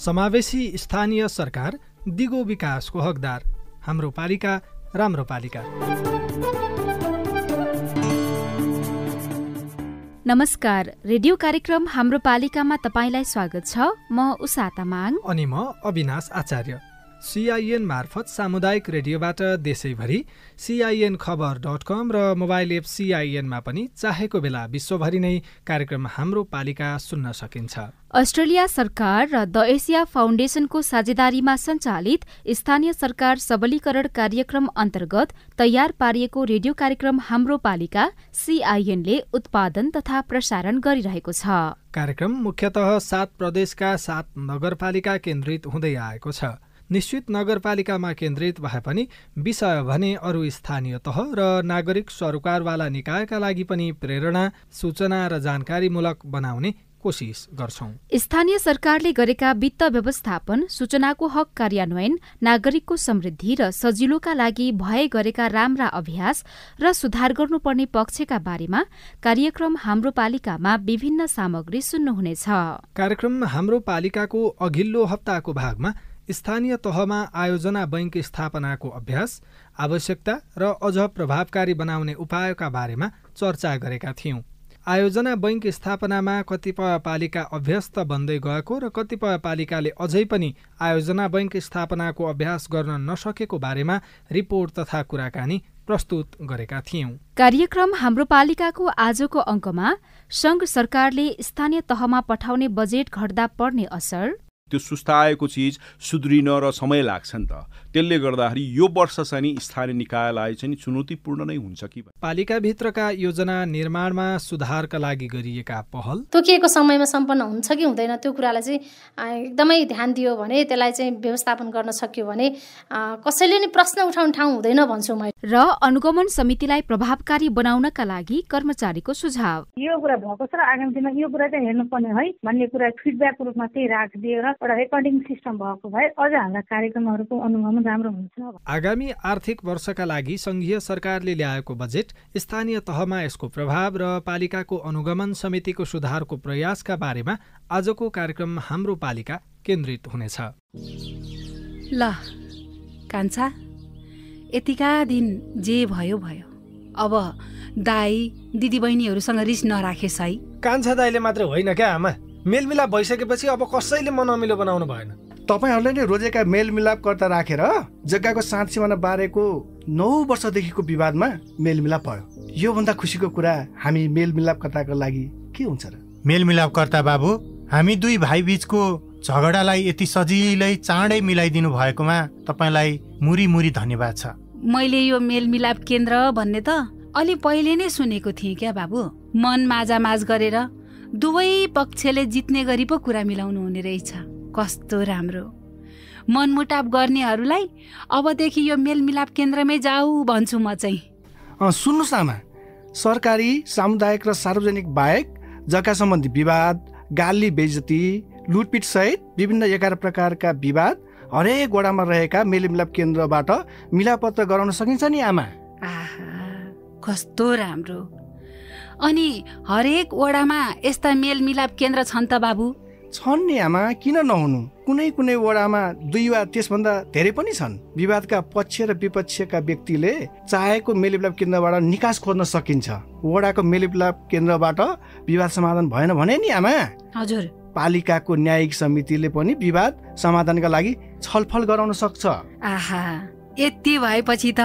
समावेशी स्थानीय सरकार दिगो विकासको हकदार हाम्रो पालिका राम्रो पालिका नमस्कार रेडियो कार्यक्रम हाम्रो पालिकामा तपाईँलाई स्वागत छ म उषा तामाङ अनि म अविनाश आचार्य सिआइएन मार्फत सामुदायिक रेडियोबाट देशैभरि सिआइएन खबर डट कम र मोबाइल एप सिआइएनमा पनि चाहेको बेला विश्वभरि नै कार्यक्रम हाम्रो पालिका सुन्न सकिन्छ अस्ट्रेलिया सरकार र द एसिया फाउन्डेसनको साझेदारीमा सञ्चालित स्थानीय सरकार सबलीकरण कार्यक्रम अन्तर्गत तयार पारिएको रेडियो कार्यक्रम हाम्रो पालिका सिआइएनले उत्पादन तथा प्रसारण गरिरहेको छ कार्यक्रम मुख्यत सात प्रदेशका सात नगरपालिका केन्द्रित हुँदै आएको छ निश्चित नगरपालिकामा केन्द्रित भए पनि विषय भने अरू स्थानीय तह र नागरिक सरोकारवाला निकायका लागि पनि प्रेरणा सूचना र जानकारीमूलक बनाउने कोसिस गर्छौं स्थानीय सरकारले गरेका वित्त व्यवस्थापन सूचनाको हक कार्यान्वयन नागरिकको समृद्धि र सजिलोका लागि भए गरेका राम्रा अभ्यास र सुधार गर्नुपर्ने पक्षका बारेमा कार्यक्रम हाम्रो पालिकामा विभिन्न सामग्री सुन्नुहुनेछ कार्यक्रम हाम्रो पालिकाको अघिल्लो हप्ताको भागमा स्थानीय तहमा आयोजना बैङ्क स्थापनाको अभ्यास आवश्यकता र अझ प्रभावकारी बनाउने उपायका बारेमा चर्चा गरेका थियौँ आयोजना बैङ्क स्थापनामा कतिपय पालिका अभ्यस्त बन्दै गएको र कतिपय पालिकाले अझै पनि आयोजना बैङ्क स्थापनाको अभ्यास गर्न नसकेको बारेमा रिपोर्ट तथा कुराकानी प्रस्तुत गरेका थियौं कार्यक्रम हाम्रो पालिकाको आजको अङ्कमा सङ्घ सरकारले स्थानीय तहमा पठाउने बजेट घट्दा पर्ने असर त्यो सुस्ताएको चिज सुध्रिन र समय लाग्छ नि त त्यसले गर्दाखेरि यो वर्ष चाहिँ स्थानीय निकायलाई चाहिँ चुनौतीपूर्ण नै हुन्छ कि पालिकाभित्रका योजना निर्माणमा सुधारका लागि गरिएका पहल तोकिएको समयमा सम्पन्न हुन्छ कि हुँदैन त्यो कुरालाई चाहिँ एकदमै ध्यान दियो भने त्यसलाई चाहिँ व्यवस्थापन गर्न सक्यो भने कसैले नै प्रश्न उठाउने ठाउँ हुँदैन भन्छु मैले र अनुगमन समितिलाई प्रभावकारी बनाउनका लागि कर्मचारीको सुझाव यो कुरा भएको छ र आगामी दिनमा यो कुरा चाहिँ हेर्नुपर्ने है भन्ने कुरा फिडब्याकको रूपमा त्यही राखिदिएर एउटा रेकर्डिङ सिस्टम भएको भए अझ हाम्रा कार्यक्रमहरूको अनुगमन राम्रो हुन्छ आगामी आर्थिक वर्षका लागि सङ्घीय सरकारले ल्याएको बजेट स्थानीय तहमा यसको प्रभाव र पालिकाको अनुगमन समितिको सुधारको प्रयासका बारेमा आजको कार्यक्रम हाम्रो पालिका केन्द्रित हुनेछ ल कान्छा यतिका दिन जे भयो भयो अब दाई दिदीबहिनीहरूसँग रिस नराखेस् है कान्छा दाईले मात्र होइन क्या आमा मेलमिलाप भइसकेपछि अब कसैले मनमिलो बनाउनु भएन तपाईँहरूले नै रोजेका मेलमिलापकर्ता राखेर रा, जग्गाको साँच सिमाना बारेको नौ वर्षदेखिको विवादमा मेलमिलाप भयो योभन्दा खुसीको कुरा हामी मेलमिलापकर्ताको लागि के हुन्छ र मेलमिलापकर्ता बाबु हामी दुई भाइ बिचको झगडालाई यति सजिलै चाँडै मिलाइदिनु भएकोमा तपाईँलाई मुरी मुरी धन्यवाद छ मैले यो मेलमिलाप केन्द्र भन्ने त अलि पहिले नै सुनेको थिएँ क्या बाबु मन माझामाझ गरेर दुवै पक्षले जित्ने गरी पो कुरा मिलाउनु हुने रहेछ कस्तो राम्रो मनमुटाप गर्नेहरूलाई अबदेखि यो मेलमिलाप केन्द्रमै जाऊ भन्छु म चाहिँ सुन्नुहोस् आमा सरकारी सामुदायिक र सार्वजनिक बाहेक जग्गा सम्बन्धी विवाद गाली बेजती सहित विभिन्न एघार प्रकारका विवाद हरेक वडामा रहेका मेलमिलाप केन्द्रबाट मिलापत्र गराउन सकिन्छ नि आमा आहा कस्तो राम्रो अनि हरेक वडामा यस्ता मेलमिलाप केन्द्र छन् त बाबु छन् नि आमा किन नहुनु कुनै कुनै वडामा दुई वा त्यसभन्दा धेरै पनि छन् विवादका पक्ष र विपक्षका व्यक्तिले चाहेको मेलमिलाप केन्द्रबाट निकास खोज्न सकिन्छ वडाको मेलिप्लाप केन्द्रबाट विवाद समाधान भएन भने नि आमा हजुर पालिकाको न्यायिक समितिले पनि विवाद समाधानका लागि छलफल गराउन सक्छ आहा यति भएपछि त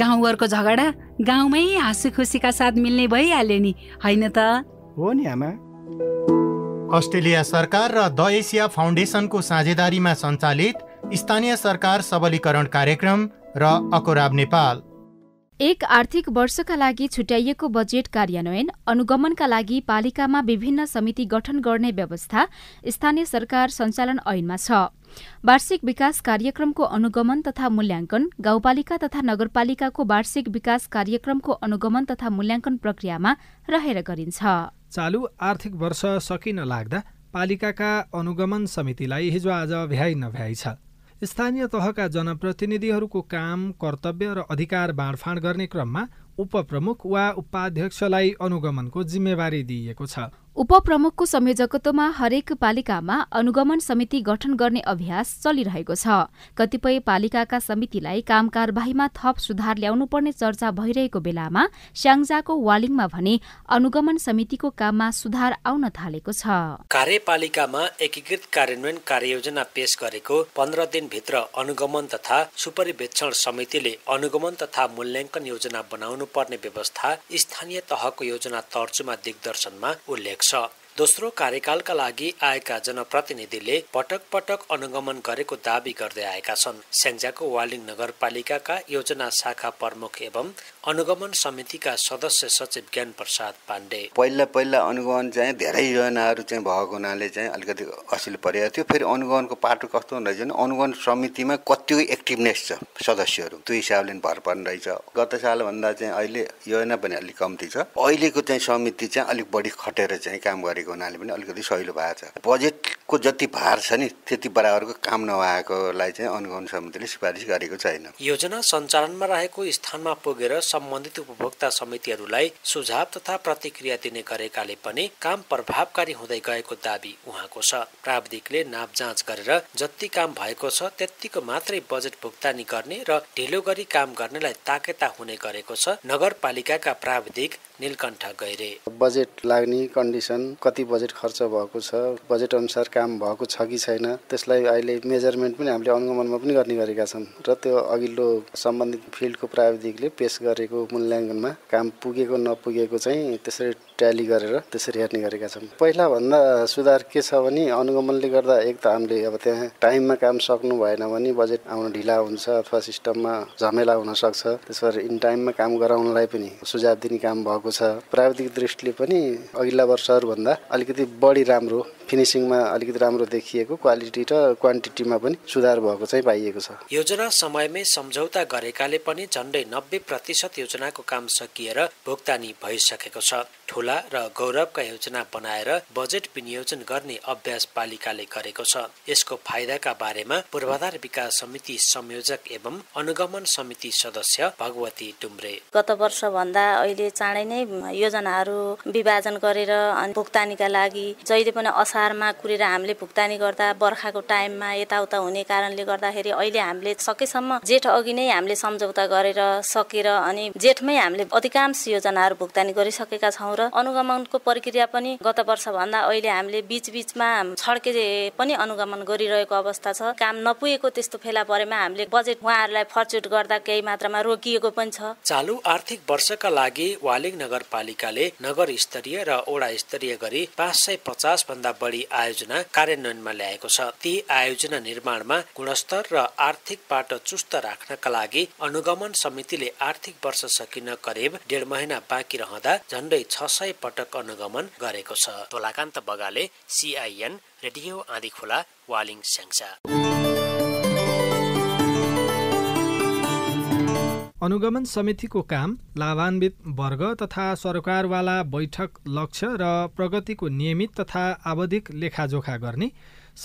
गाउँघरको झगडा गाउँमै हाँसी खुसीका साथ मिल्ने भइहाल्यो नि होइन त हो नि आमा अस्ट्रेलिया सरकार र द एसिया फाउन्डेसनको साझेदारीमा सञ्चालित स्थानीय सरकार सबलीकरण कार्यक्रम र अकोराब नेपाल एक आर्थिक वर्षका लागि छुट्याइएको बजेट कार्यान्वयन अनुगमनका लागि पालिकामा विभिन्न समिति गठन गर्ने व्यवस्था स्थानीय सरकार सञ्चालन ऐनमा छ वार्षिक विकास कार्यक्रमको अनुगमन तथा मूल्याङ्कन गाउँपालिका तथा नगरपालिकाको वार्षिक विकास कार्यक्रमको अनुगमन तथा मूल्याङ्कन प्रक्रियामा रहेर गरिन्छ चालु आर्थिक वर्ष सकिन लाग्दा पालिकाका अनुगमन समितिलाई हिजो आज भ्याइ नभ्याइ छ स्थानीय तहका जनप्रतिनिधिहरूको काम कर्तव्य र अधिकार बाँडफाँड गर्ने क्रममा उपप्रमुख वा उपाध्यक्षलाई अनुगमनको जिम्मेवारी दिइएको छ उपप्रमुखको संयोजकत्वमा हरेक पालिकामा अनुगमन समिति गठन गर्ने अभ्यास चलिरहेको छ कतिपय पालिकाका समितिलाई काम कारवाहीमा थप सुधार ल्याउनुपर्ने चर्चा भइरहेको बेलामा स्याङ्जाको वालिङमा भने अनुगमन समितिको काममा सुधार आउन थालेको छ कार्यपालिकामा एकीकृत कार्यान्वयन कार्ययोजना पेश गरेको पन्ध्र दिनभित्र अनुगमन तथा सुपरिवेक्षण समितिले अनुगमन तथा मूल्याङ्कन योजना बनाउनु पर्ने व्यवस्था स्थानीय तहको योजना तर्चुमा दिग्दर्शनमा उल्लेख picks up दोस्रो कार्यकालका लागि आएका जनप्रतिनिधिले पटक पटक अनुगमन गरेको दावी गर्दै आएका छन् स्याङ्जाको वालिङ नगरपालिकाका योजना शाखा प्रमुख एवं अनुगमन समितिका सदस्य सचिव ज्ञान प्रसाद पाण्डे पहिला पहिला अनुगमन चाहिँ धेरै योजनाहरू चाहिँ भएको हुनाले चाहिँ अलिकति असिल परेको थियो फेरि अनुगमनको पाटो कस्तो हुँदो रहेछ भने अनुगमन समितिमा कति एक्टिभनेस छ सदस्यहरू त्यो हिसाबले भर पर्ने रहेछ गत सालभन्दा चाहिँ अहिले योजना पनि अलिक कम्ती छ अहिलेको चाहिँ समिति चाहिँ अलिक बढी खटेर चाहिँ काम गरे गरेको हुनाले पनि अलिकति सहिलो भएको छ बजेटको जति भार छ नि त्यति बराबरको काम नभएकोलाई चाहिँ अनुगमन समितिले सिफारिस गरेको छैन योजना सञ्चालनमा रहेको स्थानमा पुगेर सम्बन्धित उपभोक्ता समितिहरूलाई सुझाव तथा प्रतिक्रिया दिने गरेकाले पनि काम प्रभावकारी हुँदै गएको दावी उहाँको छ प्राविधिकले नाप जाँच गरेर जति काम भएको छ त्यतिको मात्रै बजेट भुक्तानी गर्ने र ढिलो गरी काम गर्नेलाई ताकेता हुने गरेको छ नगरपालिकाका प्राविधिक निलकण्ठ गैरे बजेट लाग्ने कन्डिसन कति बजेट खर्च भएको छ बजेट अनुसार काम भएको छ कि छैन त्यसलाई अहिले मेजरमेन्ट पनि हामीले अनुगमनमा पनि गर्ने गरेका छौँ र त्यो अघिल्लो सम्बन्धित फिल्डको प्राविधिकले पेस गरेको मूल्याङ्कनमा काम पुगेको नपुगेको चाहिँ त्यसरी ट्याली गरेर त्यसरी हेर्ने गरेका छौँ पहिलाभन्दा सुधार के छ भने अनुगमनले गर्दा एक त हामीले अब त्यहाँ टाइममा काम सक्नु भएन भने बजेट आउन ढिला हुन्छ अथवा सिस्टममा झमेला हुनसक्छ त्यसो गरेर इन टाइममा काम गराउनलाई पनि सुझाव दिने काम भएको भएको छ प्राविधिक दृष्टिले पनि अघिल्ला वर्षहरूभन्दा अलिकति बढी राम्रो फिनिसिङमा अलिकति राम्रो देखिएको क्वालिटी र क्वान्टिटीमा पनि सुधार भएको चाहिँ पाइएको छ योजना समयमै सम्झौता गरेकाले पनि झन्डै नब्बे प्रतिशत योजनाको काम सकिएर भुक्तानी भइसकेको छ ठुला र गौरवका योजना बनाएर बजेट विनियोजन गर्ने अभ्यास पालिकाले गरेको छ यसको फाइदाका बारेमा पूर्वाधार विकास समिति संयोजक एवं अनुगमन समिति सदस्य भगवती डुम्रे गत वर्ष भन्दा अहिले चाँडै नै योजनाहरू विभाजन गरेर अनि भुक्तानीका लागि जहिले पनि असारमा कुरेर हामीले भुक्तानी गर्दा बर्खाको टाइममा यताउता हुने कारणले गर्दाखेरि अहिले हामीले सकेसम्म जेठ अघि नै हामीले सम्झौता गरेर सकेर अनि जेठमै हामीले अधिकांश योजनाहरू भुक्तानी गरिसकेका छौँ र अनुगमनको प्रक्रिया पनि गत वर्षभन्दा अहिले हामीले बिच बिचमा छड्के पनि अनुगमन गरिरहेको अवस्था छ काम नपुगेको त्यस्तो फेला परेमा हामीले बजेट उहाँहरूलाई फर्चुट गर्दा केही मात्रामा रोकिएको पनि छ चालु आर्थिक वर्षका लागि वालिङ नगरपालिकाले नगर स्तरीय र ओडा स्तरीय गरी पाँच सय पचास भन्दा बढी आयोजना कार्यान्वयनमा ल्याएको छ ती आयोजना निर्माणमा गुणस्तर र आर्थिक पाटो चुस्त राख्नका लागि अनुगमन समितिले आर्थिक वर्ष सकिन करिब डेढ महिना बाँकी रहँदा झन्डै छ सय पटक अनुगमन गरेको छ तोलाकान्त बगाले सिआइएन रेडियो खोला वालिङ स्याङ्सा अनुगमन समितिको काम लाभान्वित वर्ग तथा सरकारवाला बैठक लक्ष्य र प्रगतिको नियमित तथा आवधिक लेखाजोखा गर्ने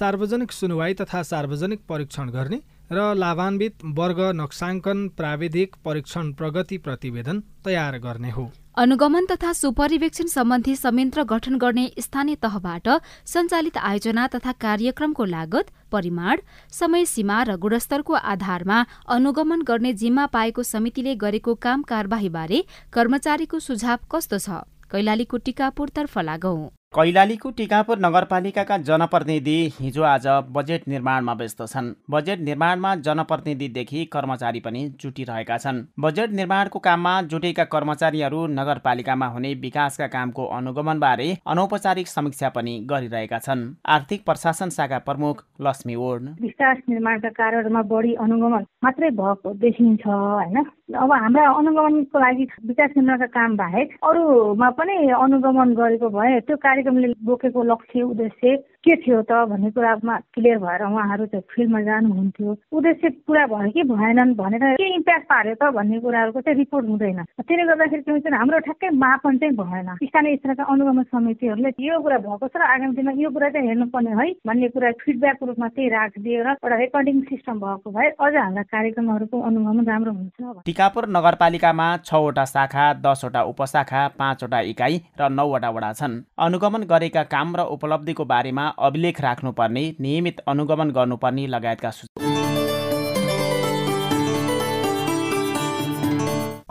सार्वजनिक सुनवाई तथा सार्वजनिक परीक्षण गर्ने र लाभान्वित वर्ग नक्साङ्कन प्राविधिक परीक्षण प्रगति प्रतिवेदन तयार गर्ने हो अनुगमन तथा सुपरिवेक्षण सम्बन्धी संयन्त्र गठन गर्ने स्थानीय तहबाट सञ्चालित आयोजना तथा कार्यक्रमको लागत परिमाण समय सीमा र गुणस्तरको आधारमा अनुगमन गर्ने जिम्मा पाएको समितिले गरेको काम कारवाहीबारे कर्मचारीको सुझाव कस्तो छ कैलालीको टिकापुरतर्फ लागौं कैलालीको टिकापुर नगरपालिकाका जनप्रतिनिधि हिजो आज बजेट निर्माणमा व्यस्त छन् बजेट निर्माणमा जनप्रतिनिधिदेखि कर्मचारी पनि जुटिरहेका छन् बजेट निर्माणको काममा जुटेका कर्मचारीहरू नगरपालिकामा हुने विकासका कामको अनुगमनबारे अनौपचारिक समीक्षा पनि गरिरहेका छन् आर्थिक प्रशासन शाखा प्रमुख लक्ष्मी ओर्ड विकास निर्माणका कार्यहरूमा बढी अनुगमन मात्रै भएको देखिन्छ होइन अब हाम्रा अनुगमनको लागि विकास निर्माणका काम बाहेक अरूमा पनि अनुगमन गरेको भए त्यो कार्य कार्यक्रमले बोकेको लक्ष्य उद्देश्य के थियो त भन्ने कुरामा क्लियर भएर उहाँहरू त्यो फिल्डमा जानुहुन्थ्यो उद्देश्य पुरा भयो कि भएनन् भनेर के इम्प्याक्ट पार्यो त भन्ने कुराहरूको चाहिँ रिपोर्ट हुँदैन त्यसले गर्दाखेरि के हुन्छ हाम्रो ठ्याक्कै मापन चाहिँ भएन स्थानीय स्तरका अनुगमन समितिहरूले यो कुरा भएको छ र आगामी दिनमा यो कुरा चाहिँ हेर्नुपर्ने है भन्ने कुरा फिडब्याकको रूपमा त्यही राखिदिएर एउटा रेकर्डिङ सिस्टम भएको भए अझ हाम्रा कार्यक्रमहरूको अनुगमन राम्रो हुन्छ टिकापुर नगरपालिकामा छवटा शाखा दसवटा उपशाखा पाँचवटा इकाइ र नौवटा वडा छन् अनुगमन गरेका काम र उपलब्धिको बारेमा अभिलेख राख्नुपर्ने नियमित अनुगमन गर्नुपर्ने लगायतका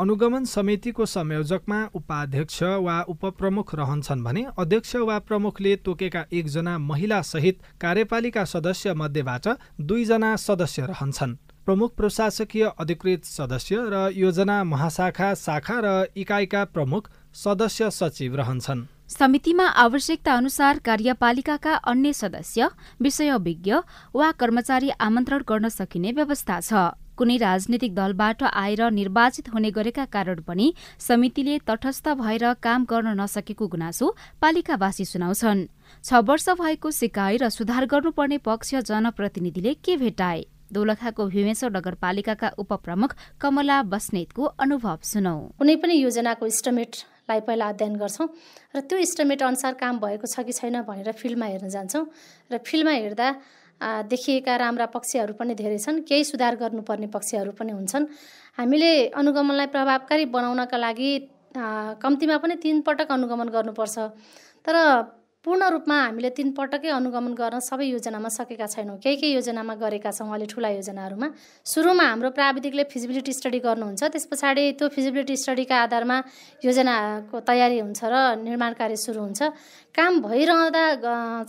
अनुगमन समितिको संयोजकमा उपाध्यक्ष वा उपप्रमुख रहन्छन् भने अध्यक्ष वा प्रमुखले तोकेका एकजना महिलासहित कार्यपालिका सदस्य मध्येबाट दुईजना सदस्य रहन्छन् प्रमुख प्रशासकीय अधिकृत सदस्य र योजना महाशाखा शाखा र इकाइका प्रमुख सदस्य सचिव रहन्छन् समितिमा आवश्यकता अनुसार कार्यपालिकाका अन्य सदस्य विषयविज्ञ वा कर्मचारी आमन्त्रण गर्न सकिने व्यवस्था छ कुनै राजनीतिक दलबाट आएर निर्वाचित हुने गरेका कारण पनि समितिले तटस्थ भएर काम गर्न नसकेको गुनासो पालिकावासी सुनाउँछन् छ वर्ष भएको सिकाइ र सुधार गर्नुपर्ने पक्ष जनप्रतिनिधिले के भेटाए दोलखाको भीमेश्वर नगरपालिकाका उपप्रमुख कमला बस्नेतको अनुभव सुनौ कुनै पनि योजनाको इस्टिमेट लाई पहिला अध्ययन गर्छौँ र त्यो इस्टिमेट अनुसार काम भएको छ कि छैन भनेर फिल्डमा हेर्न जान्छौँ र फिल्डमा हेर्दा देखिएका राम्रा पक्षहरू पनि धेरै छन् केही सुधार गर्नुपर्ने पक्षहरू पनि हुन्छन् हामीले अनुगमनलाई प्रभावकारी बनाउनका लागि कम्तीमा पनि पटक अनुगमन गर्नुपर्छ तर पूर्ण रूपमा हामीले तिन पटकै अनुगमन गर्न सबै योजनामा सकेका छैनौँ केही केही योजनामा गरेका छौँ अहिले ठुला योजनाहरूमा सुरुमा हाम्रो प्राविधिकले फिजिबिलिटी स्टडी गर्नुहुन्छ त्यस पछाडि त्यो फिजिबिलिटी स्टडीका आधारमा योजनाको तयारी हुन्छ र निर्माण कार्य सुरु हुन्छ काम भइरहँदा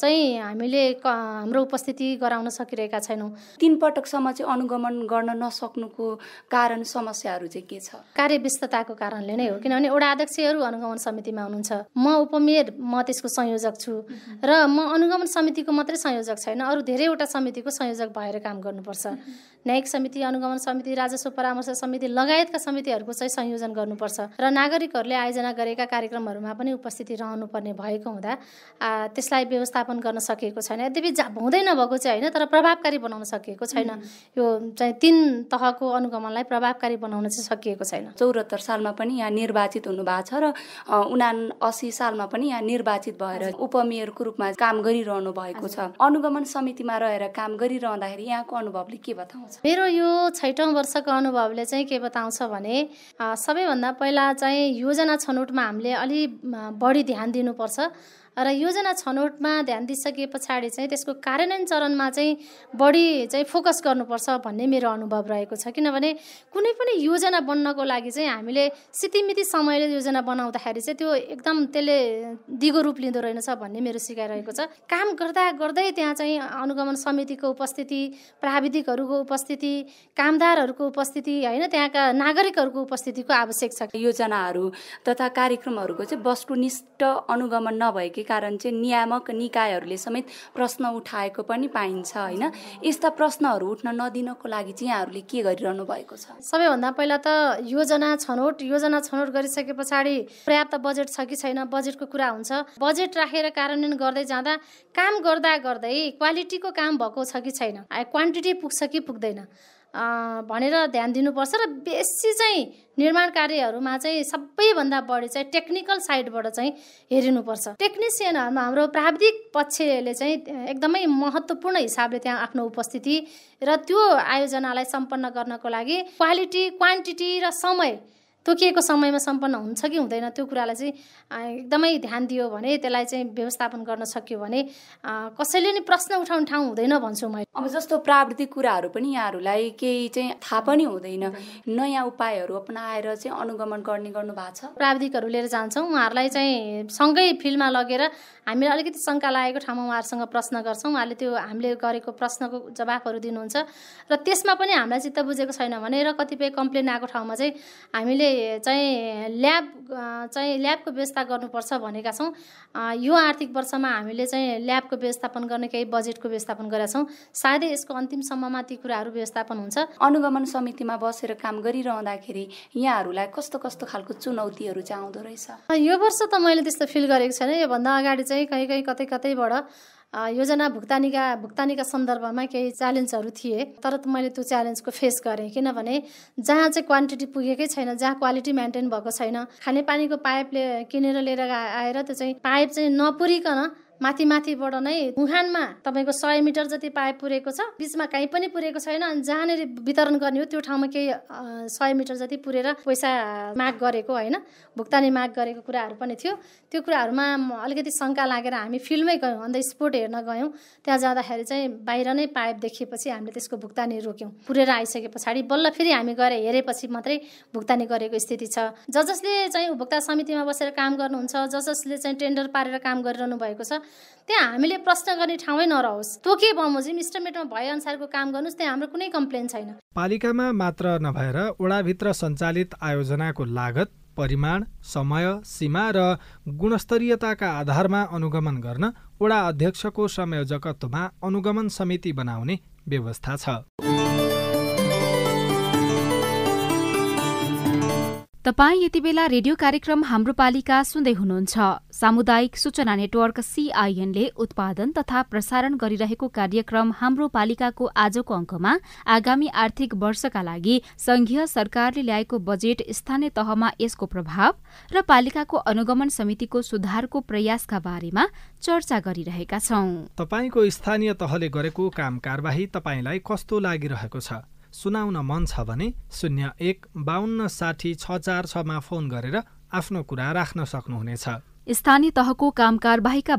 चाहिँ हामीले हाम्रो उपस्थिति गराउन सकिरहेका छैनौँ तिन पटकसम्म चाहिँ अनुगमन गर्न नसक्नुको कारण समस्याहरू चाहिँ के छ कार्य व्यस्तताको कारणले नै हो किनभने एउटा अध्यक्षहरू अनुगमन समितिमा हुनुहुन्छ म उपमेयर म त्यसको संयोजक छु र म अनुगमन समितिको मात्रै संयोजक छैन अरू धेरैवटा समितिको संयोजक भएर काम गर्नुपर्छ न्यायिक समिति अनुगमन समिति राजस्व परामर्श समिति लगायतका समितिहरूको चाहिँ संयोजन गर्नुपर्छ र नागरिकहरूले आयोजना गरेका कार्यक्रमहरूमा पनि उपस्थिति रहनुपर्ने भएको हुँदा त्यसलाई व्यवस्थापन गर्न सकिएको छैन यद्यपि हुँदै नभएको चाहिँ होइन तर प्रभावकारी बनाउन सकिएको छैन यो चाहिँ तिन तहको अनुगमनलाई प्रभावकारी बनाउन चाहिँ सकिएको छैन चौरात्तर सालमा पनि यहाँ निर्वाचित हुनुभएको छ र उना असी सालमा पनि यहाँ निर्वाचित भएर उपमेयरको रूपमा काम गरिरहनु भएको छ अनुगमन समितिमा रहेर काम गरिरहँदाखेरि यहाँको अनुभवले के बताउँछ छ मेरो यो छैटौँ वर्षको अनुभवले चाहिँ के बताउँछ भने सबैभन्दा पहिला चाहिँ योजना छनौटमा हामीले अलि बढी ध्यान दिनुपर्छ र योजना छनौटमा ध्यान दिइसके पछाडि चाहिँ त्यसको कार्यान्वयन चरणमा चाहिँ बढी चाहिँ फोकस गर्नुपर्छ भन्ने मेरो अनुभव रहेको छ किनभने कुनै पनि योजना बन्नको लागि चाहिँ हामीले सितिमिति समयले योजना बनाउँदाखेरि चाहिँ त्यो एकदम त्यसले दिगो रूप लिँदो रहेनछ भन्ने मेरो सिकाइ रहेको छ काम गर्दा गर्दै त्यहाँ चाहिँ अनुगमन समितिको उपस्थिति प्राविधिकहरूको उपस्थिति कामदारहरूको उपस्थिति होइन त्यहाँका नागरिकहरूको उपस्थितिको आवश्यक छ योजनाहरू तथा कार्यक्रमहरूको चाहिँ वस्तुनिष्ठ अनुगमन नभएकै कारण चाहिँ नियामक निकायहरूले समेत प्रश्न उठाएको पनि पाइन्छ होइन यस्ता प्रश्नहरू उठ्न नदिनको लागि चाहिँ यहाँहरूले के गरिरहनु भएको छ सबैभन्दा पहिला त योजना छनौट योजना छनौट गरिसके पछाडि पर्याप्त बजेट छ कि छैन बजेटको कुरा हुन्छ बजेट राखेर कार्यान्वयन गर्दै जाँदा काम गर्दा गर्दै क्वालिटीको काम भएको छ कि छैन क्वान्टिटी पुग्छ कि पुग्दैन भनेर ध्यान दिनुपर्छ र बेसी चाहिँ निर्माण कार्यहरूमा चाहिँ सबैभन्दा बढी चाहिँ टेक्निकल साइडबाट चाहिँ हेरिनुपर्छ टेक्निसियनहरूमा हाम्रो प्राविधिक पक्षले चाहिँ एकदमै महत्त्वपूर्ण हिसाबले त्यहाँ आफ्नो उपस्थिति र त्यो आयोजनालाई सम्पन्न गर्नको लागि क्वालिटी क्वान्टिटी र समय तोकिएको समयमा सम्पन्न हुन्छ कि हुँदैन त्यो कुरालाई चाहिँ एकदमै ध्यान दियो भने त्यसलाई चाहिँ व्यवस्थापन गर्न सक्यो भने कसैले नै प्रश्न उठाउने ठाउँ हुँदैन भन्छु मैले अब जस्तो प्राविधिक कुराहरू पनि यहाँहरूलाई केही चाहिँ थाहा पनि हुँदैन नयाँ उपायहरू अपनाएर चाहिँ अनुगमन गर्ने गर्नु भएको छ प्राविधिकहरू लिएर जान्छौँ उहाँहरूलाई चाहिँ सँगै फिल्डमा लगेर हामीले अलिकति शङ्का लागेको ठाउँमा उहाँहरूसँग प्रश्न गर्छौँ उहाँले त्यो हामीले गरेको प्रश्नको जवाफहरू दिनुहुन्छ र त्यसमा पनि हामीलाई चित्त बुझेको छैन भने र कतिपय कम्प्लेन आएको ठाउँमा चाहिँ हामीले चाहिँ ल्याब चाहिँ ल्याबको व्यवस्था गर्नुपर्छ भनेका छौँ यो आर्थिक वर्षमा हामीले चाहिँ ल्याबको व्यवस्थापन गर्ने केही बजेटको व्यवस्थापन गरेका छौँ सायदै यसको अन्तिमसम्ममा ती कुराहरू व्यवस्थापन हुन्छ अनुगमन समितिमा बसेर काम गरिरहँदाखेरि यहाँहरूलाई कस्तो कस्तो खालको चुनौतीहरू चाहिँ आउँदो रहेछ यो वर्ष त मैले त्यस्तो फिल गरेको छैन योभन्दा अगाडि चाहिँ कहीँ कहीँ कतै कतैबाट योजना भुक्तानीका भुक्तानीका सन्दर्भमा केही च्यालेन्जहरू थिए तर मैले त्यो च्यालेन्जको फेस गरेँ किनभने जहाँ चाहिँ क्वान्टिटी पुगेकै छैन जहाँ क्वालिटी मेन्टेन भएको छैन खानेपानीको पाइपले किनेर लिएर आएर त्यो चाहिँ पाइप चाहिँ नपुरिकन माथि माथिबाट नै उहानमा तपाईँको सय मिटर जति पाइप पुरेको छ बिचमा कहीँ पनि पुरेको छैन अनि जहाँनिर वितरण गर्ने हो त्यो ठाउँमा केही सय मिटर जति पुरेर पैसा माग गरेको होइन भुक्तानी माग गरेको कुराहरू पनि थियो त्यो कुराहरूमा अलिकति शङ्का लागेर हामी फिल्डमै गयौँ अन्त स्पोर्ट हेर्न गयौँ त्यहाँ जाँदाखेरि चाहिँ बाहिर नै पाइप देखिएपछि हामीले त्यसको भुक्तानी रोक्यौँ पुरेर आइसके पछाडि बल्ल फेरि हामी गएर हेरेपछि मात्रै भुक्तानी गरेको स्थिति छ ज जसले चाहिँ उपभोक्ता समितिमा बसेर काम गर्नुहुन्छ ज जसले चाहिँ टेन्डर पारेर काम गरिरहनु भएको छ त्यहाँ हामीले प्रश्न गर्ने ठाउँै नरहोस् तोके बमोजिम भए अनुसारको काम गर्नुहोस् त्यहाँ हाम्रो कुनै कम्प्लेन छैन पालिकामा मात्र नभएर ओडाभित्र सञ्चालित आयोजनाको लागत परिमाण समय सीमा र गुणस्तरीयताका आधारमा अनुगमन गर्न ओडा अध्यक्षको संयोजकत्वमा अनुगमन समिति बनाउने व्यवस्था छ तपाईँ यति बेला रेडियो कार्यक्रम हाम्रो पालिका सुन्दै हुनुहुन्छ सामुदायिक सूचना नेटवर्क सीआईएनले उत्पादन तथा प्रसारण गरिरहेको कार्यक्रम हाम्रो पालिकाको आजको अङ्कमा आगामी आर्थिक वर्षका लागि संघीय सरकारले ल्याएको बजेट स्थानीय तहमा यसको प्रभाव र पालिकाको अनुगमन समितिको सुधारको प्रयासका बारेमा चर्चा गरिरहेका छौं तपाईँको स्थानीय तहले गरेको काम कार्यवाही तपाईँलाई कस्तो लागिरहेको छ सुनाउन मन छ भने शून्य एक बाहन्न साठी छ चार छमा फोन गरेर आफ्नो कुरा राख्न सक्नुहुनेछ स्थानीय तहको काम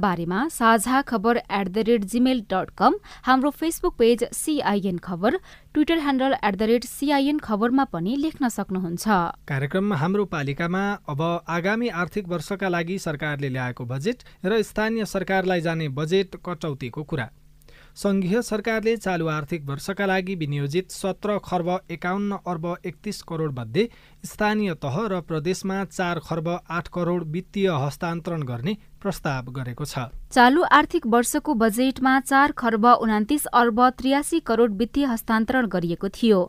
बारेमा साझा खबर at the rate gmail dot com हाम्रो facebook page CIN Khabar twitter handle at the rate CIN खबरमा पनि लेख्न सक्नुहुन्छ कार्यक्रममा हाम्रो पालिकामा अब आगामी आर्थिक वर्षका लागि सरकारले ल्याएको बजेट र स्थानीय सरकारलाई जाने बजेट कटौतीको कुरा सङ्घीय सरकारले चालु आर्थिक वर्षका लागि विनियोजित सत्र खर्ब एकाउन्न अर्ब एकतिस करोडमध्ये स्थानीय तह र प्रदेशमा चार खर्ब आठ करोड वित्तीय हस्तान्तरण गर्ने प्रस्ताव गरेको छ चालु आर्थिक वर्षको बजेटमा चार खर्ब उनातिस अर्ब त्रियासी करोड वित्तीय हस्तान्तरण गरिएको थियो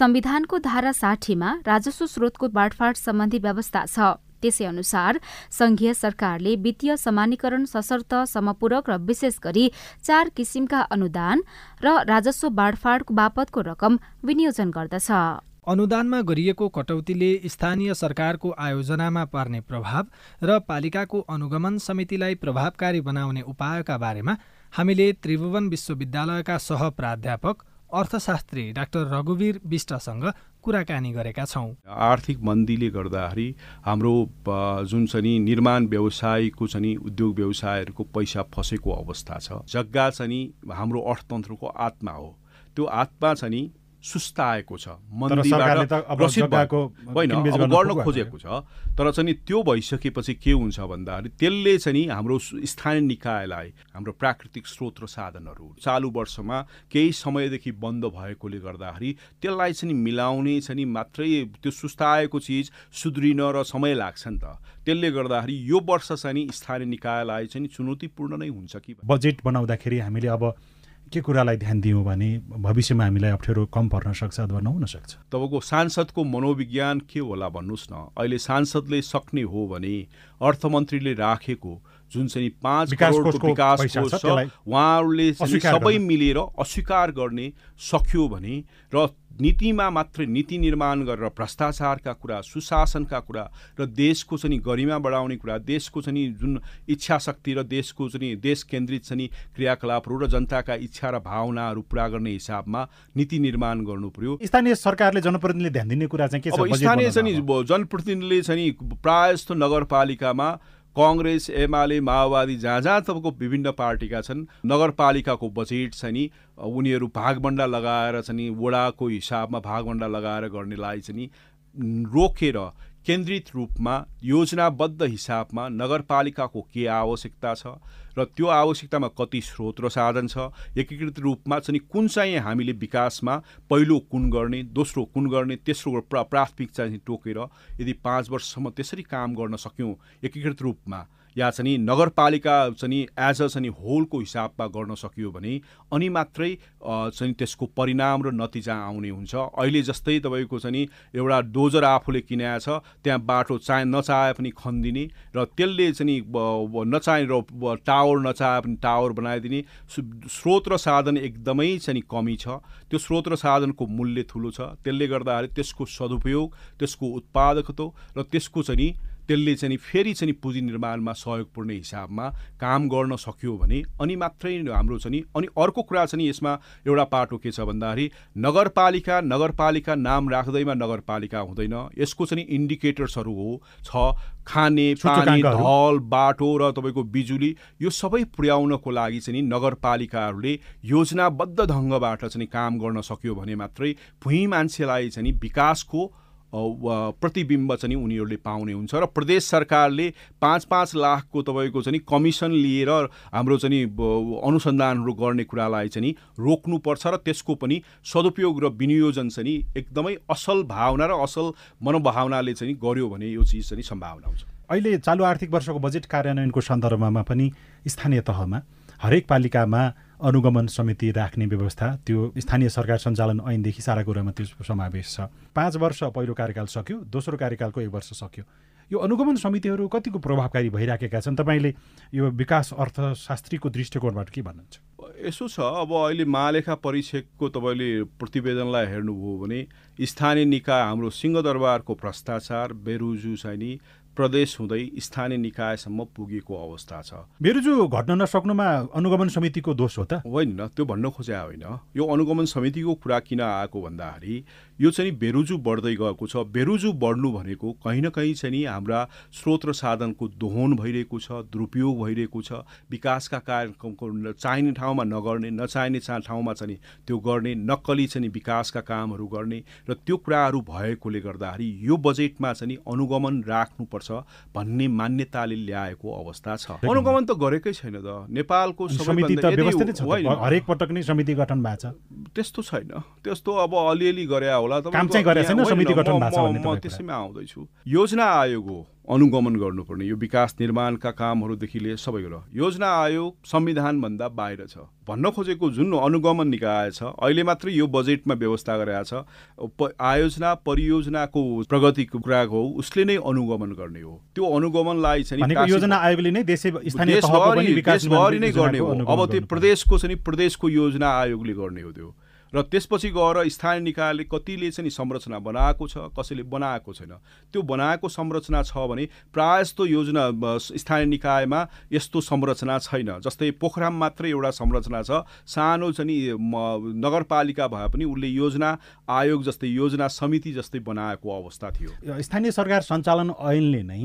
संविधानको धारा साठीमा राजस्व स्रोतको बाँडफाँड सम्बन्धी व्यवस्था छ त्यसै अनुसार संघीय सरकारले वित्तीय समानीकरण सशर्त समपूरक र विशेष गरी चार किसिमका अनुदान र राजस्व बाँडफाँड बापतको रकम विनियोजन गर्दछ अनुदानमा गरिएको कटौतीले स्थानीय सरकारको आयोजनामा पार्ने प्रभाव र पालिकाको अनुगमन समितिलाई प्रभावकारी बनाउने उपायका बारेमा हामीले त्रिभुवन विश्वविद्यालयका सह प्राध्यापक अर्थशास्त्री डाक्टर रघुवीर विष्टसँग कुराकानी गरेका छौँ आर्थिक मन्दीले गर्दाखेरि हाम्रो जुन चाहिँ निर्माण व्यवसायको चाहिँ उद्योग व्यवसायहरूको पैसा फसेको अवस्था छ जग्गा चाहिँ हाम्रो अर्थतन्त्रको आत्मा हो त्यो आत्मा छ सुस्ताएको छ होइन गर्न खोजेको छ तर चाहिँ त्यो भइसकेपछि के हुन्छ भन्दाखेरि त्यसले चाहिँ हाम्रो स्थानीय निकायलाई हाम्रो प्राकृतिक स्रोत र साधनहरू चालु वर्षमा केही समयदेखि बन्द भएकोले गर्दाखेरि त्यसलाई चाहिँ मिलाउने चाहिँ मात्रै त्यो सुस्ताएको चिज सुध्रिन र समय लाग्छ नि त त्यसले गर्दाखेरि यो वर्ष चाहिँ स्थानीय निकायलाई चाहिँ चुनौतीपूर्ण नै हुन्छ कि बजेट बनाउँदाखेरि हामीले अब के कुरालाई ध्यान दियौँ भने भविष्यमा हामीलाई अप्ठ्यारो कम पर्न सक्छ अथवा नहुन सक्छ तपाईँको सांसदको मनोविज्ञान के होला भन्नुहोस् न अहिले सांसदले सक्ने हो भने अर्थमन्त्रीले राखेको जुन चाहिँ पाँच करोडको विकास उहाँहरूले सबै मिलेर अस्वीकार गर्ने सक्यो भने र नीतिमा मात्रै नीति निर्माण गरेर भ्रष्टाचारका कुरा सुशासनका कुरा र देशको चाहिँ गरिमा बढाउने कुरा देशको चाहिँ जुन इच्छा शक्ति र देशको चाहिँ देश केन्द्रित चाहिँ क्रियाकलापहरू र जनताका इच्छा र भावनाहरू पुरा गर्ने हिसाबमा नीति निर्माण गर्नु पर्यो स्थानीय सरकारले जनप्रतिनिधिले ध्यान दिने कुरा चाहिँ के छ स्थानीय चाहिँ जनप्रतिनिधिले चाहिँ प्रायः जस्तो नगरपालिकामा कङ्ग्रेस एमाले माओवादी जहाँ जहाँ तपाईँको विभिन्न पार्टीका छन् नगरपालिकाको बजेट छ नि उनीहरू भागभन्डा लगाएर छ नि वडाको हिसाबमा भागभन्डा लगाएर गर्नेलाई चाहिँ नि रोकेर केन्द्रित रूपमा योजनाबद्ध हिसाबमा नगरपालिकाको के आवश्यकता छ र त्यो आवश्यकतामा कति स्रोत र साधन छ एकीकृत रूपमा चाहिँ कुन चाहिँ हामीले विकासमा पहिलो कुन गर्ने दोस्रो कुन गर्ने तेस्रो प्रा प्राथमिकता चाहिँ टोकेर यदि पाँच वर्षसम्म त्यसरी काम गर्न सक्यौँ एकीकृत रूपमा या चाहिँ नगरपालिका चाहिँ एज अ चाहिँ होलको हिसाबमा गर्न सकियो भने अनि मात्रै चाहिँ त्यसको परिणाम र नतिजा आउने हुन्छ अहिले जस्तै तपाईँको चाहिँ एउटा डोजर आफूले किनाएको छ त्यहाँ बाटो चाहे नचाहे पनि खनिदिने र त्यसले चाहिँ नचाहे र टावर नचाहे पनि टावर बनाइदिने स्रोत र साधन एकदमै चाहिँ कमी छ त्यो स्रोत र साधनको मूल्य ठुलो छ त्यसले गर्दाखेरि त्यसको सदुपयोग त्यसको उत्पादकत्व र त्यसको चाहिँ त्यसले चाहिँ फेरि चाहिँ पुँजी निर्माणमा सहयोग पुर्ने हिसाबमा काम गर्न सक्यो भने अनि मात्रै हाम्रो चाहिँ अनि अर्को कुरा चाहिँ यसमा एउटा पाटो के छ भन्दाखेरि नगरपालिका नगरपालिका नाम राख्दैमा नगरपालिका हुँदैन यसको चाहिँ इन्डिकेटर्सहरू हो छ खाने पानी ढल बाटो र तपाईँको बिजुली यो सबै पुर्याउनको लागि चाहिँ नगरपालिकाहरूले योजनाबद्ध ढङ्गबाट चाहिँ काम गर्न सक्यो भने मात्रै भुइँ मान्छेलाई चाहिँ विकासको प्रतिबिम्ब चाहिँ उनीहरूले पाउने हुन्छ र प्रदेश सरकारले पाँच पाँच लाखको तपाईँको चाहिँ कमिसन लिएर हाम्रो चाहिँ अनुसन्धानहरू गर्ने कुरालाई चाहिँ रोक्नुपर्छ र त्यसको पनि सदुपयोग र विनियोजन चाहिँ एकदमै असल भावना र असल मनोभावनाले चाहिँ गर्यो भने यो चिज चाहिँ सम्भावना हुन्छ अहिले चालु आर्थिक वर्षको बजेट कार्यान्वयनको सन्दर्भमा पनि स्थानीय तहमा हरेक पालिकामा अनुगमन समिति राख्ने व्यवस्था त्यो स्थानीय सरकार सञ्चालन ऐनदेखि सारा कुरामा त्यसको समावेश छ पाँच वर्ष पहिलो कार्यकाल सक्यो दोस्रो कार्यकालको एक वर्ष सक्यो यो अनुगमन समितिहरू कतिको प्रभावकारी भइराखेका छन् तपाईँले यो विकास अर्थशास्त्रीको दृष्टिकोणबाट के भन्नुहुन्छ यसो छ अब अहिले महालेखा परीक्षकको तपाईँले प्रतिवेदनलाई हेर्नुभयो भने स्थानीय निकाय हाम्रो सिंहदरबारको भ्रष्टाचार बेरुजु चाहिँ नि प्रदेश हुँदै स्थानीय निकायसम्म पुगेको अवस्था छ मेरो जो घट्न नसक्नुमा अनुगमन समितिको दोष हो त होइन त्यो भन्न खोजे होइन यो अनुगमन समितिको कुरा किन आएको भन्दाखेरि यो चाहिँ बेरुजु बढ्दै गएको छ बेरुजु बढ्नु भनेको कहीँ न कहीँ चाहिँ नि हाम्रा स्रोत र साधनको दोहन भइरहेको छ दुरुपयोग भइरहेको छ विकासका कार्यक्रमको चाहिने ठाउँमा नगर्ने नचाहिने ठाउँमा चाहिँ त्यो गर्ने नक्कली चाहिँ विकासका कामहरू गर्ने र त्यो कुराहरू भएकोले गर्दाखेरि यो बजेटमा चाहिँ अनुगमन राख्नुपर्छ भन्ने मान्यताले ल्याएको अवस्था छ अनुगमन त गरेकै छैन त नेपालको हरेक पटक नै समिति गठन भएको छ त्यस्तो छैन त्यस्तो अब अलिअलि गरे होला काम चाहिँ गरेको छैन समिति भन्ने म त्यसैमा आउँदैछु योजना आयोग हो अनुगमन गर्नुपर्ने यो विकास निर्माणका कामहरूदेखि लिएर सबै कुरा योजना आयोग संविधानभन्दा बाहिर छ भन्न खोजेको जुन अनुगमन निकाय छ अहिले मात्रै यो बजेटमा व्यवस्था गरेका छ आयोजना परियोजनाको प्रगतिको कुरा हो उसले नै अनुगमन गर्ने हो त्यो अनुगमनलाई चाहिँ योजना आयोगले नै देशभरि नै गर्ने हो अब त्यो प्रदेशको चाहिँ प्रदेशको योजना आयोगले गर्ने हो त्यो र त्यसपछि गएर स्थानीय निकायले कतिले चाहिँ संरचना बनाएको छ कसैले बनाएको छैन त्यो बनाएको संरचना छ भने प्रायः जस्तो योजना स्थानीय निकायमा यस्तो संरचना छैन जस्तै पोखराम मात्रै एउटा संरचना छ सानो चाहिँ नगरपालिका भए पनि उसले योजना आयोग जस्तै योजना समिति जस्तै बनाएको अवस्था थियो स्थानीय सरकार सञ्चालन ऐनले नै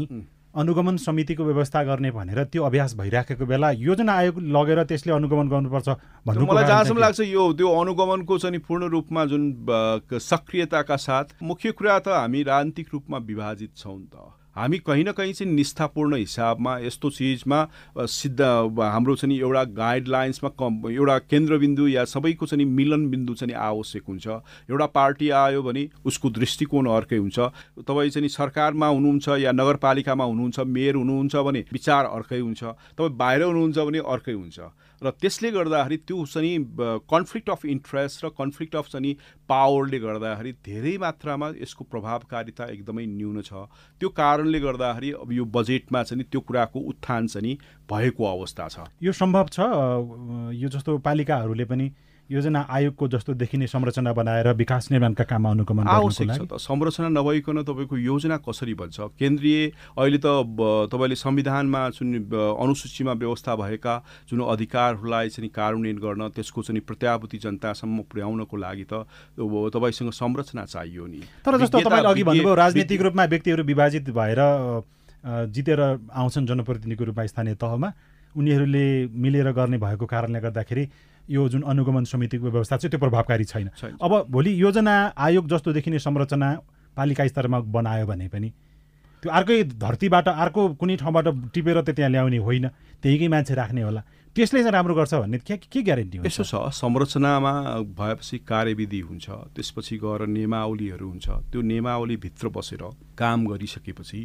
अनुगमन समितिको व्यवस्था गर्ने भनेर त्यो अभ्यास भइराखेको बेला योजना आयोग लगेर त्यसले अनुगमन गर्नुपर्छ भन्नु मलाई जहाँसम्म लाग्छ यो त्यो अनुगमनको चाहिँ पूर्ण रूपमा जुन सक्रियताका साथ मुख्य कुरा त हामी राजनीतिक रूपमा विभाजित छौँ त हामी कहीँ न कहीँ चाहिँ निष्ठापूर्ण हिसाबमा यस्तो चिजमा सिद्ध हाम्रो चाहिँ एउटा गाइडलाइन्समा कम एउटा केन्द्रबिन्दु या सबैको चाहिँ मिलनबिन्दु चाहिँ आवश्यक हुन्छ एउटा पार्टी आयो भने उसको दृष्टिकोण अर्कै हुन्छ तपाईँ चाहिँ सरकारमा हुनुहुन्छ या नगरपालिकामा हुनुहुन्छ मेयर हुनुहुन्छ भने विचार अर्कै हुन्छ तपाईँ बाहिर हुनुहुन्छ भने अर्कै हुन्छ र त्यसले गर्दाखेरि त्यो चाहिँ कन्फ्लिक्ट अफ इन्ट्रेस्ट र कन्फ्लिक्ट अफ चाहिँ पावरले गर्दाखेरि धेरै मात्रामा यसको प्रभावकारिता एकदमै न्यून छ त्यो कारणले गर्दाखेरि अब यो बजेटमा चाहिँ त्यो कुराको उत्थान चाहिँ भएको अवस्था छ यो सम्भव छ यो जस्तो पालिकाहरूले पनि योजना आयोगको जस्तो देखिने संरचना बनाएर विकास निर्माणका काम आउनुको मन आवश्यक छ त संरचना नभइकन तपाईँको योजना कसरी बन्छ केन्द्रीय अहिले त तपाईँले संविधानमा जुन अनुसूचीमा व्यवस्था भएका जुन अधिकारहरूलाई चाहिँ कार्यान्वयन गर्न त्यसको चाहिँ प्रत्याभूति जनतासम्म पुर्याउनको लागि त तपाईँसँग संरचना चाहियो नि तर जस्तो तपाईँले अघि भन्नुभयो राजनीतिक रूपमा व्यक्तिहरू विभाजित भएर जितेर आउँछन् जनप्रतिनिधिको रूपमा स्थानीय तहमा उनीहरूले मिलेर गर्ने भएको कारणले गर्दाखेरि यो जुन अनुगमन समितिको व्यवस्था छ त्यो प्रभावकारी छैन अब भोलि योजना आयोग जस्तो देखिने संरचना पालिका स्तरमा बनायो भने पनि त्यो अर्कै धरतीबाट अर्को कुनै ठाउँबाट टिपेर त त्यहाँ ल्याउने होइन त्यहीँकै मान्छे राख्ने होला त्यसले चाहिँ राम्रो गर्छ भन्ने के ग्यारेन्टी यसो छ संरचनामा भएपछि कार्यविधि हुन्छ त्यसपछि गएर नियमावलीहरू हुन्छ त्यो नियमावलीभित्र बसेर काम गरिसकेपछि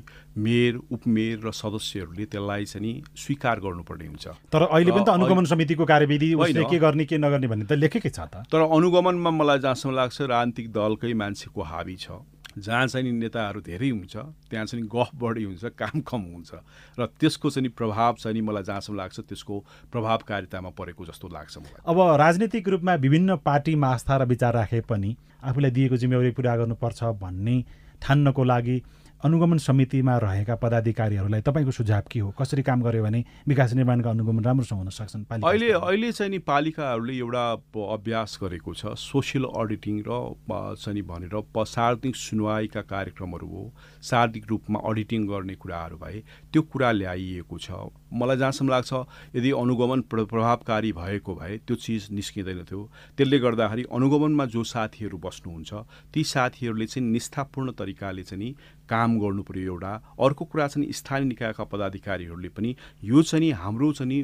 मेयर उपमेयर र सदस्यहरूले त्यसलाई चाहिँ स्वीकार गर्नुपर्ने हुन्छ तर अहिले पनि त अनुगमन समितिको कार्यविधि उसले के गर्ने के नगर्ने भन्ने त लेखेकै छ त तर अनुगमनमा मलाई जहाँसम्म लाग्छ राजनीतिक दलकै मान्छेको हाबी छ जहाँ चाहिँ नि नेताहरू धेरै हुन्छ त्यहाँ चाहिँ गफ बढी हुन्छ काम कम हुन्छ र त्यसको चाहिँ प्रभाव चाहिँ मलाई जहाँसम्म लाग्छ त्यसको प्रभावकारितामा परेको जस्तो लाग्छ मलाई अब राजनीतिक रूपमा विभिन्न पार्टीमा आस्था र विचार राखे पनि आफूलाई दिएको जिम्मेवारी पुरा गर्नुपर्छ भन्ने ठान्नको लागि अनुगमन समितिमा रहेका पदाधिकारीहरूलाई तपाईँको सुझाव के हो कसरी काम गर्यो भने विकास निर्माणका अनुगमन राम्रोसँग हुन सक्छन् अहिले अहिले चाहिँ नि पालिकाहरूले एउटा अभ्यास गरेको छ सोसियल अडिटिङ र चाहिँ भनेर सार्वजनिक सुनवाईका कार्यक्रमहरू हो शारीरिक रूपमा अडिटिङ गर्ने कुराहरू भए त्यो कुरा ल्याइएको छ मलाई जहाँसम्म लाग्छ यदि अनुगमन प्र प्रभावकारी भएको भए त्यो चिज निस्किँदैन थियो त्यसले गर्दाखेरि अनुगमनमा जो साथीहरू बस्नुहुन्छ ती साथीहरूले चाहिँ निष्ठापूर्ण तरिकाले चाहिँ नि काम गर्नु पऱ्यो एउटा अर्को कुरा चाहिँ स्थानीय निकायका पदाधिकारीहरूले पनि यो चाहिँ हाम्रो चाहिँ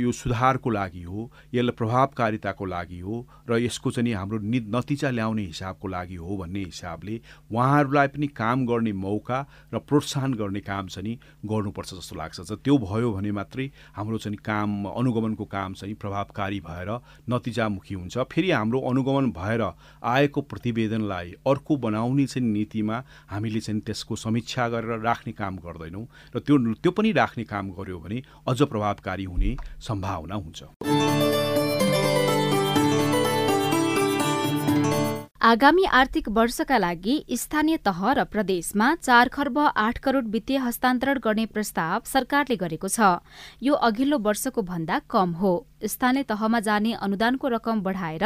यो सुधारको लागि हो यसलाई प्रभावकारिताको लागि हो र यसको चाहिँ हाम्रो नि नतिजा ल्याउने हिसाबको लागि हो भन्ने हिसाबले उहाँहरूलाई पनि काम गर्ने मौका र प्रोत्साहन गर्ने काम चाहिँ गर्नुपर्छ जस्तो लाग्छ लाग्छ त्यो भयो भने मात्रै हाम्रो चाहिँ काम अनुगमनको काम चाहिँ प्रभावकारी भएर नतिजामुखी हुन्छ फेरि हाम्रो अनुगमन भएर आएको प्रतिवेदनलाई अर्को बनाउने चाहिँ नीतिमा हामीले चाहिँ त्यसको समीक्षा गरेर राख्ने काम गर्दैनौँ र त्यो त्यो पनि राख्ने काम गर्यो भने अझ प्रभावकारी हुने सम्भावना हुन्छ आगामी आर्थिक वर्षका लागि स्थानीय तह र प्रदेशमा चार खर्ब आठ करोड वित्तीय हस्तान्तरण गर्ने प्रस्ताव सरकारले गरेको छ यो अघिल्लो वर्षको भन्दा कम हो स्थानीय तहमा जाने अनुदानको रकम बढाएर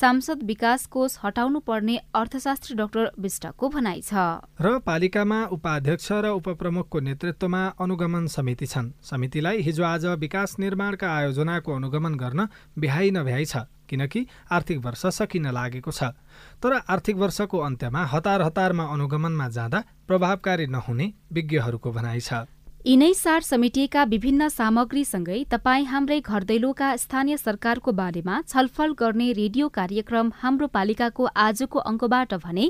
सांसद विकास कोष हटाउनु पर्ने अर्थशास्त्री डाक्टर विष्टको भनाइ छ र पालिकामा उपाध्यक्ष र उपप्रमुखको नेतृत्वमा अनुगमन समिति छन् समितिलाई हिजो आज विकास निर्माणका आयोजनाको अनुगमन गर्न भ्याइ नभ्याइ छ किनकि आर्थिक वर्ष सकिन लागेको छ तर आर्थिक वर्षको अन्त्यमा हतार हतारमा अनुगमनमा जाँदा प्रभावकारी नहुने विज्ञहरूको भनाइ छ यिनै सार समेटिएका विभिन्न सामग्रीसँगै तपाईँ हाम्रै घर दैलोका स्थानीय सरकारको बारेमा छलफल गर्ने रेडियो कार्यक्रम हाम्रो पालिकाको आजको अङ्कबाट भने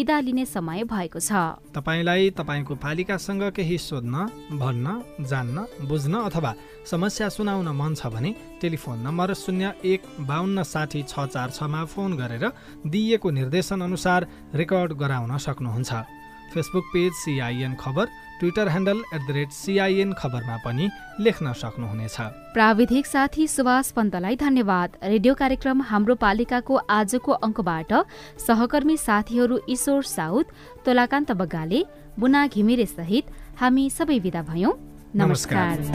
विदा लिने समय भएको छ तपाईँलाई तपाईँको पालिकासँग केही सोध्न भन्न जान्न बुझ्न अथवा समस्या सुनाउन मन छ भने टेलिफोन नम्बर शून्य एक बाहन्न साठी छ चार छमा फोन गरेर दिइएको निर्देशन अनुसार रेकर्ड गराउन सक्नुहुन्छ facebook page CIN Khabar twitter handle at the rate CIN खबरमा पनि लेख्न सक्नुहुनेछ प्राविधिक साथी सुभाष पन्तलाई धन्यवाद रेडियो कार्यक्रम हाम्रो पालिकाको आजको अङ्कबाट सहकर्मी साथीहरू ईश्वर साउद तोलाकान्त बगाले बुना घिमिरे सहित हामी सबै विदा भयौँ नमस्कार